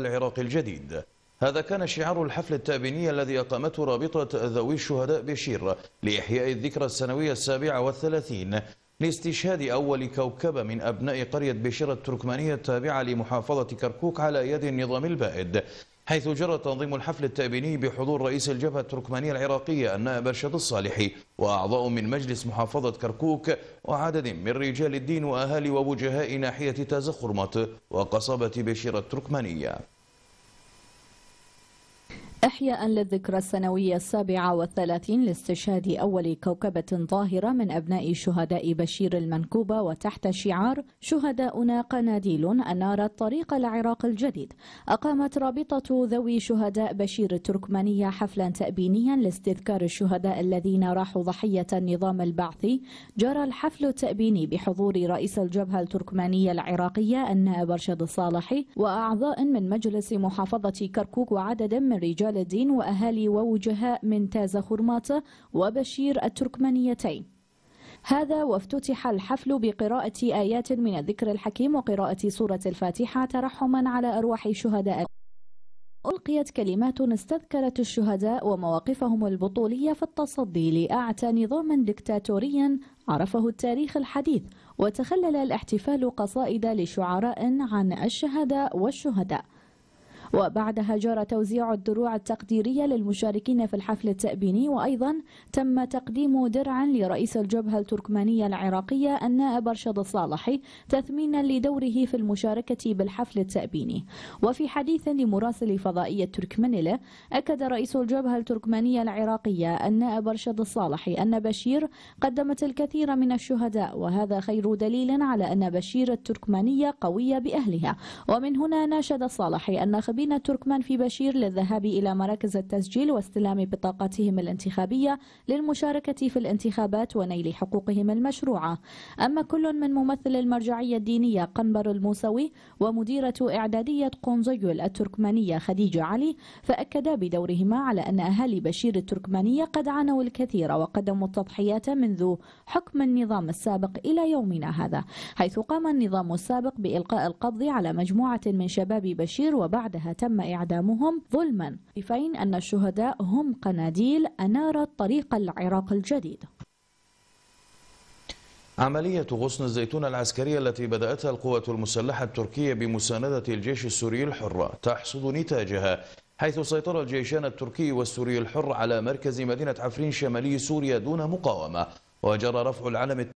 العراق الجديد هذا كان شعار الحفل التابيني الذي أقامته رابطة ذوي الشهداء بشير لإحياء الذكرى السنوية السابعة والثلاثين لاستشهاد أول كوكبة من أبناء قرية بشير التركمانية التابعة لمحافظة كركوك على يد النظام البائد حيث جرى تنظيم الحفل التأبيني بحضور رئيس الجبهة التركمانية العراقية النائب أرشد الصالحي وأعضاء من مجلس محافظة كركوك وعدد من رجال الدين وأهالي ووجهاء ناحية تازخرمت وقصبة بشيرة التركمانية إحياء للذكرى السنوية السابعة والثلاثين لاستشهاد أول كوكبة ظاهرة من أبناء شهداء بشير المنكوبة وتحت شعار شهداؤنا قناديل أنارت طريق العراق الجديد أقامت رابطة ذوي شهداء بشير التركمانية حفلا تأبينيا لاستذكار الشهداء الذين راحوا ضحية النظام البعثي جرى الحفل التأبيني بحضور رئيس الجبهة التركمانية العراقية النائب أرشد الصالحي وأعضاء من مجلس محافظة كركوك وعدد من رجال الدين وأهالي ووجهاء من تازة خرماطة وبشير التركمانيتين هذا وافتتح الحفل بقراءة آيات من الذكر الحكيم وقراءة سورة الفاتحة ترحما على أرواح الشهداء ألقيت كلمات استذكرت الشهداء ومواقفهم البطولية في التصدي لأعتى نظاما دكتاتوريا عرفه التاريخ الحديث وتخلل الاحتفال قصائد لشعراء عن الشهداء والشهداء وبعدها جرى توزيع الدروع التقديرية للمشاركين في الحفل التأبيني وأيضا تم تقديم درعا لرئيس الجبهة التركمانية العراقية النائب أرشد الصالحي تثمينا لدوره في المشاركة بالحفل التأبيني وفي حديث لمراسل فضائية تركمانلة أكد رئيس الجبهة التركمانية العراقية النائب أرشد الصالحي أن بشير قدمت الكثير من الشهداء وهذا خير دليل على أن بشير التركمانية قوية بأهلها ومن هنا ناشد الصالحي أن خبرة المنتخبين التركمان في بشير للذهاب إلى مراكز التسجيل واستلام بطاقاتهم الانتخابية للمشاركة في الانتخابات ونيل حقوقهم المشروعة أما كل من ممثل المرجعية الدينية قنبر الموسوي ومديرة إعدادية قنزيل التركمانية خديجة علي فأكدا بدورهما على أن أهالي بشير التركمانية قد عانوا الكثير وقدموا التضحيات منذ حكم النظام السابق إلى يومنا هذا حيث قام النظام السابق بإلقاء القبض على مجموعة من شباب بشير وبعدها تم إعدامهم ظلما ضيفين أن الشهداء هم قناديل أنارت طريق العراق الجديد عملية غصن الزيتون العسكرية التي بدأتها القوات المسلحة التركية بمساندة الجيش السوري الحر تحصد نتاجها حيث سيطر الجيشان التركي والسوري الحر على مركز مدينة عفرين شمالي سوريا دون مقاومة وجرى رفع العلم